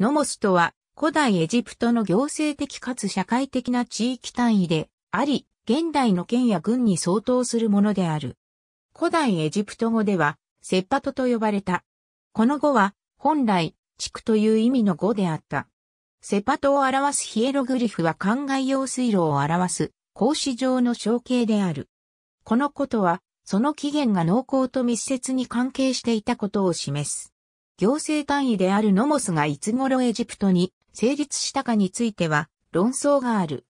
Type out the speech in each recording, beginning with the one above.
ノモスとは、古代エジプトの行政的かつ社会的な地域単位であり、現代の県や軍に相当するものである。古代エジプト語では、セッパトと呼ばれた。この語は、本来、地区という意味の語であった。セパトを表すヒエログリフは灌漑用水路を表す、格子状の象形である。このことは、その起源が濃厚と密接に関係していたことを示す。行政単位であるノモスがいつ頃エジプトに成立したかについては論争がある。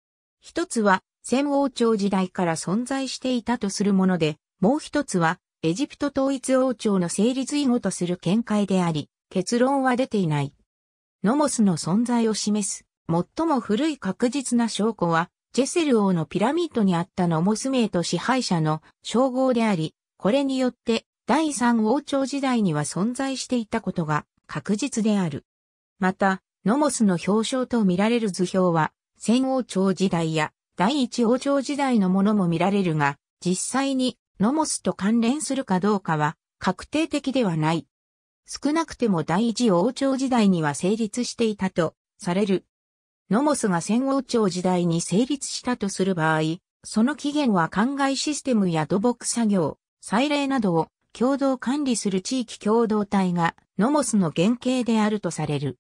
一つは、戦王朝時代から存在していたとするもので、もう一つは、エジプト統一王朝の成立以後とする見解であり、結論は出ていない。ノモスの存在を示す、最も古い確実な証拠は、ジェセル王のピラミッドにあったノモス名と支配者の称号であり、これによって第三王朝時代には存在していたことが確実である。また、ノモスの表彰と見られる図表は、戦王朝時代や第一王朝時代のものも見られるが、実際にノモスと関連するかどうかは確定的ではない。少なくても第一王朝時代には成立していたとされる。ノモスが戦王朝時代に成立したとする場合、その起源は灌漑システムや土木作業、祭礼などを共同管理する地域共同体がノモスの原型であるとされる。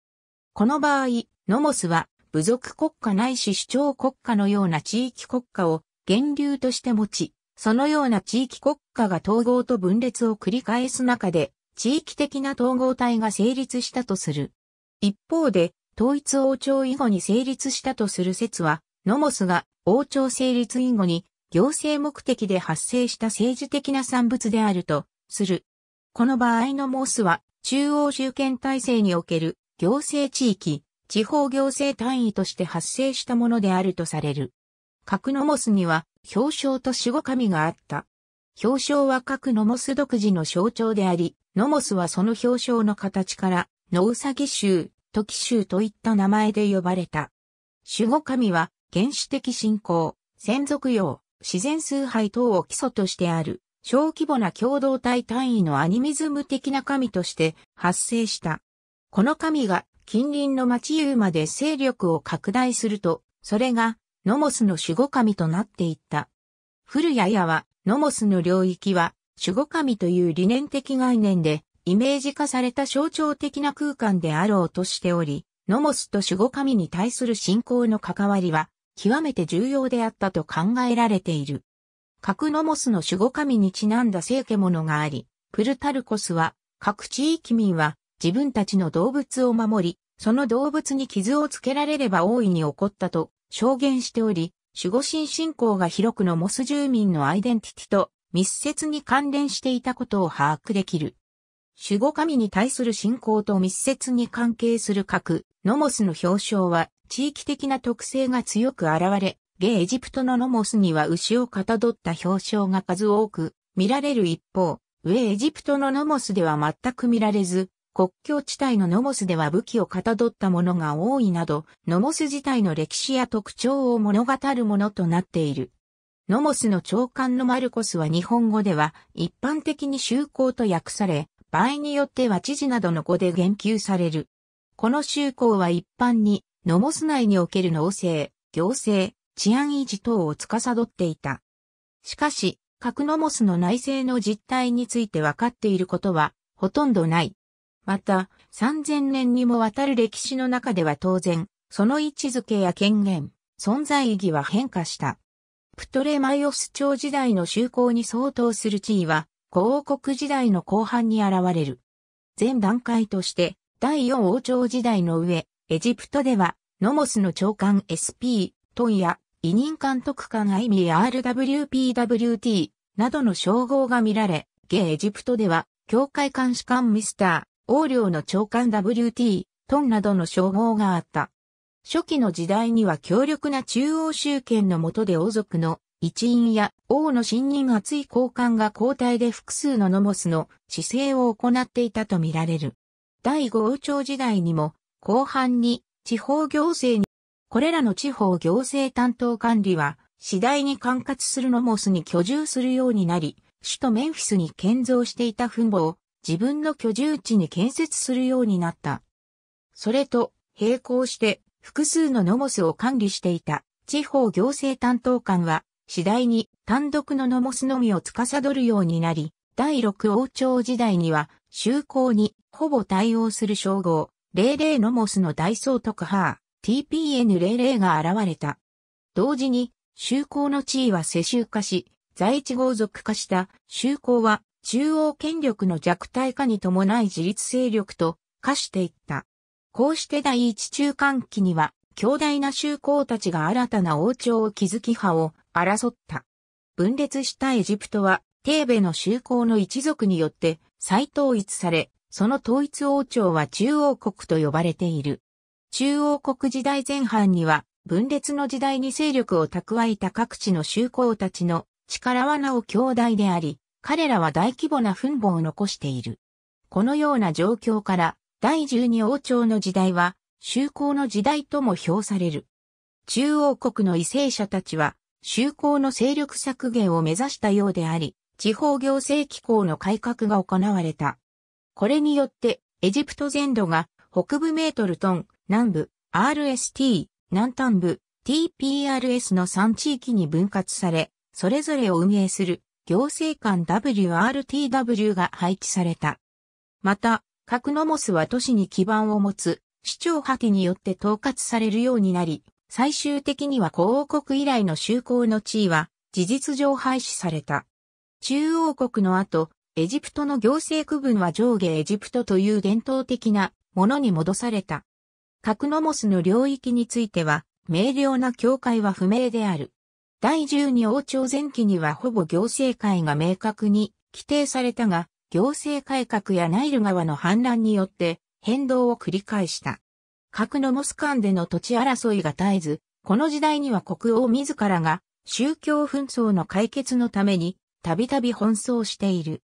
この場合、ノモスは部族国家ないし主張国家のような地域国家を源流として持ち、そのような地域国家が統合と分裂を繰り返す中で、地域的な統合体が成立したとする。一方で、統一王朝以後に成立したとする説は、ノモスが王朝成立以後に行政目的で発生した政治的な産物であるとする。この場合のモスは、中央集権体制における行政地域、地方行政単位として発生したものであるとされる。格のモスには表彰と守護神があった。表彰は核ノモス独自の象徴であり、ノモスはその表彰の形から、ノウサギ州、トキ州といった名前で呼ばれた。守護神は、原始的信仰、先族用、自然崇拝等を基礎としてある、小規模な共同体単位のアニミズム的な神として発生した。この神が近隣の町ユーまで勢力を拡大すると、それがノモスの守護神となっていった。古谷屋はノモスの領域は守護神という理念的概念でイメージ化された象徴的な空間であろうとしており、ノモスと守護神に対する信仰の関わりは極めて重要であったと考えられている。各ノモスの守護神にちなんだ聖獣があり、プルタルコスは、各地域民は自分たちの動物を守り、その動物に傷をつけられれば大いに起こったと証言しており、守護神信仰が広くのモス住民のアイデンティティと密接に関連していたことを把握できる。守護神に対する信仰と密接に関係する各ノモスの表彰は地域的な特性が強く現れ、現エジプトのノモスには牛をかたどった表彰が数多く見られる一方、上エジプトのノモスでは全く見られず、国境地帯のノモスでは武器をかたどったものが多いなど、ノモス自体の歴史や特徴を物語るものとなっている。ノモスの長官のマルコスは日本語では一般的に修行と訳され、場合によっては知事などの語で言及される。この修行は一般に、ノモス内における農政、行政、治安維持等を司っていた。しかし、格ノモスの内政の実態について分かっていることはほとんどない。また、3000年にもわたる歴史の中では当然、その位置づけや権限、存在意義は変化した。プトレマイオス朝時代の修行に相当する地位は、古王国時代の後半に現れる。前段階として、第4王朝時代の上、エジプトでは、ノモスの長官 SP、トンや委任監督官イミー r w p w t などの称号が見られ、現エジプトでは、教会監視官ミスター、王領の長官 WT、トンなどの称号があった。初期の時代には強力な中央集権の下で王族の一員や王の信任厚い交換が交代で複数のノモスの姿勢を行っていたとみられる。第五王朝時代にも後半に地方行政にこれらの地方行政担当管理は、次第に管轄するノモスに居住するようになり、首都メンフィスに建造していた墳墓を自分の居住地に建設するようになった。それと並行して複数のノモスを管理していた地方行政担当官は次第に単独のノモスのみを司るようになり、第六王朝時代には就航にほぼ対応する称号、零々ノモスの大総督派。TPN00 が現れた。同時に、州公の地位は世襲化し、在地豪族化した州公は中央権力の弱体化に伴い自立勢力と化していった。こうして第一中間期には、強大な州公たちが新たな王朝を築き派を争った。分裂したエジプトは、テーベの州公の一族によって再統一され、その統一王朝は中央国と呼ばれている。中央国時代前半には、分裂の時代に勢力を蓄えた各地の修公たちの力はなお強大であり、彼らは大規模な墳墓を残している。このような状況から、第十二王朝の時代は、修行の時代とも評される。中央国の為政者たちは、修行の勢力削減を目指したようであり、地方行政機構の改革が行われた。これによって、エジプト全土が北部メートルトン、南部 RST、南端部 TPRS の3地域に分割され、それぞれを運営する行政官 WRTW が配置された。また、各ノモスは都市に基盤を持つ、市長派手によって統括されるようになり、最終的には古王国以来の就航の地位は、事実上廃止された。中央国の後、エジプトの行政区分は上下エジプトという伝統的なものに戻された。クノモスの領域については、明瞭な境界は不明である。第十二王朝前期にはほぼ行政界が明確に規定されたが、行政改革やナイル川の反乱によって変動を繰り返した。核のモス間での土地争いが絶えず、この時代には国王自らが宗教紛争の解決のためにたびたび奔走している。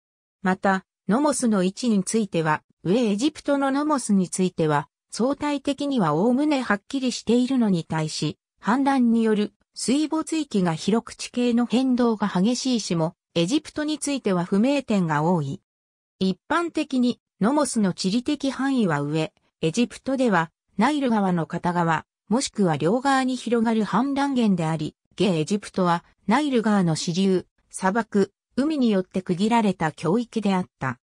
また、ノモスの位置については、上エジプトのノモスについては、相対的には概ねはっきりしているのに対し、氾濫による水没域が広く地形の変動が激しいしも、エジプトについては不明点が多い。一般的に、ノモスの地理的範囲は上、エジプトでは、ナイル川の片側、もしくは両側に広がる氾濫源であり、現エジプトは、ナイル川の支流、砂漠、海によって区切られた教域であった。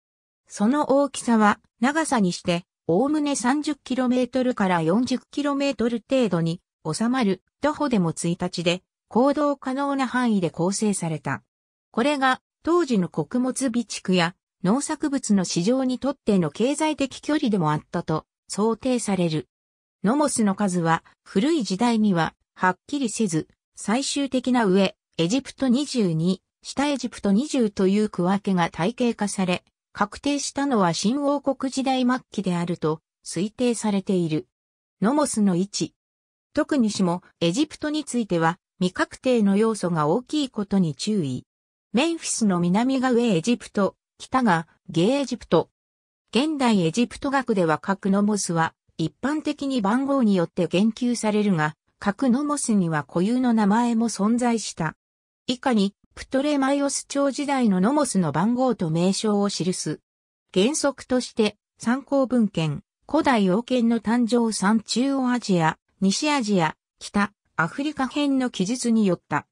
その大きさは、長さにして、おおむね 30km から 40km 程度に収まる徒歩でも1日で行動可能な範囲で構成された。これが当時の穀物備蓄や農作物の市場にとっての経済的距離でもあったと想定される。ノモスの数は古い時代にははっきりせず、最終的な上、エジプト22、下エジプト20という区分けが体系化され、確定したのは新王国時代末期であると推定されている。ノモスの位置。特にしもエジプトについては未確定の要素が大きいことに注意。メンフィスの南が上エジプト、北がゲエジプト。現代エジプト学では核ノモスは一般的に番号によって言及されるが、核ノモスには固有の名前も存在した。以下にプトレマイオス朝時代のノモスの番号と名称を記す。原則として、参考文献、古代王権の誕生産中央アジア、西アジア、北、アフリカ編の記述によった。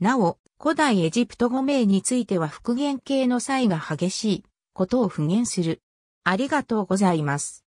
なお、古代エジプト語名については復元系の際が激しいことを復元する。ありがとうございます。